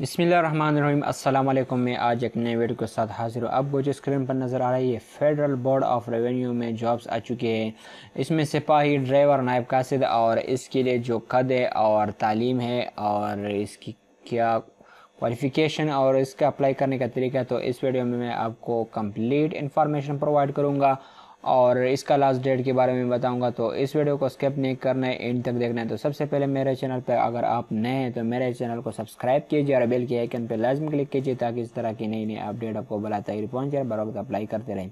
बसमीम अल्लाम मैं आज एक नए वीडियो के साथ हाजिर हूँ आपको जो स्क्रीन पर नज़र आ रही है फेडरल बोर्ड ऑफ रेवेन्यू में जॉब्स आ चुके हैं इसमें सिपाही ड्राइवर नायब कासिद और इसके लिए जो कद है और तालीम है और इसकी क्या क्वालिफ़िकेशन और इसका अप्लाई करने का तरीका तो इस वीडियो में मैं आपको कम्प्लीट इन्फॉर्मेशन प्रोवाइड करूँगा और इसका लास्ट डेट के बारे में बताऊंगा तो इस वीडियो को स्किप नहीं करना है एंड तक देखना है तो सबसे पहले मेरे चैनल पर अगर आप नए हैं तो मेरे चैनल को सब्सक्राइब कीजिए और बेल के आइकन पर लाजम क्लिक कीजिए ताकि इस तरह की नई नई अपडेट आपको बला तक पहुँच जाए बर वक्त अप्लाई करते रहें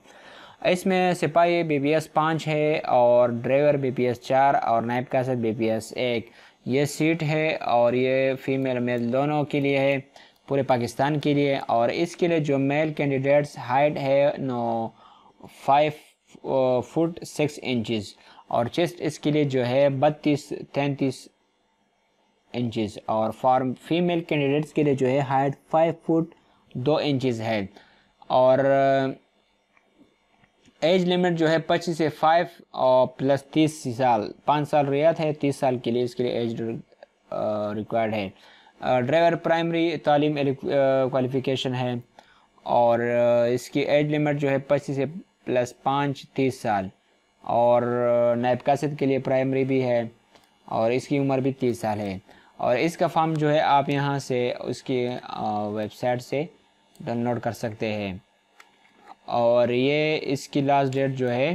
इसमें सिपाही बी पी एस पाँच है और ड्राइवर बी पी एस चार और नायब सर बी पी एस एक ये सीट है और ये फीमेल मेल दोनों के लिए है पूरे पाकिस्तान के लिए और इसके लिए जो मेल कैंडिडेट्स हाइट है नो फाइव फुट सिक्स इंचज़ और चेस्ट इसके लिए जो है बत्तीस तैंतीस इंचज़ और फॉर फीमेल कैंडिडेट्स के लिए जो है हाइट फाइव फुट दो इंचज़ है और एज लिमिट जो है पच्चीस से फाइव और प्लस तीस साल पाँच साल रियात है तीस साल के लिए इसके लिए एज रिक्वायर्ड है ड्राइवर प्राइमरी तालीम क्वालिफिकेशन है और इसकी एज लिमिट जो है पच्चीस से प्लस पाँच तीस साल और नैपकासित के लिए प्राइमरी भी है और इसकी उम्र भी तीस साल है और इसका फॉर्म जो है आप यहाँ से उसकी वेबसाइट से डाउनलोड कर सकते हैं और ये इसकी लास्ट डेट जो है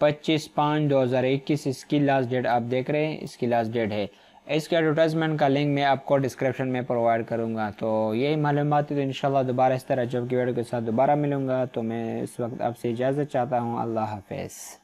पच्चीस पाँच दो हज़ार इक्कीस इसकी लास्ट डेट आप देख रहे हैं इसकी लास्ट डेट है इसके एडवर्टाइजमेंट का लिंक मैं आपको डिस्क्रिप्शन में प्रोवाइड करूँगा तो यही मालूम है तो इन दोबारा इस तरह जब की वीडियो के साथ दोबारा मिलूँगा तो मैं इस वक्त आपसे इजाज़त चाहता हूँ अल्लाह हाफिज़